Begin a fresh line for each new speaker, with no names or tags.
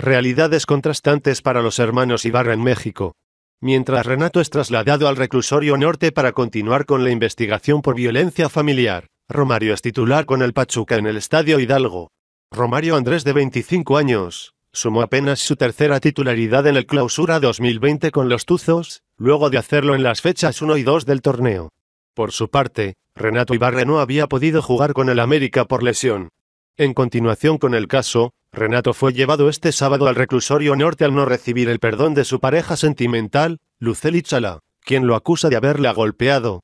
realidades contrastantes para los hermanos Ibarra en México. Mientras Renato es trasladado al reclusorio norte para continuar con la investigación por violencia familiar, Romario es titular con el Pachuca en el Estadio Hidalgo. Romario Andrés de 25 años, sumó apenas su tercera titularidad en el Clausura 2020 con los Tuzos, luego de hacerlo en las fechas 1 y 2 del torneo. Por su parte, Renato Ibarra no había podido jugar con el América por lesión, en continuación con el caso, Renato fue llevado este sábado al reclusorio norte al no recibir el perdón de su pareja sentimental, Luceli Chala, quien lo acusa de haberla golpeado,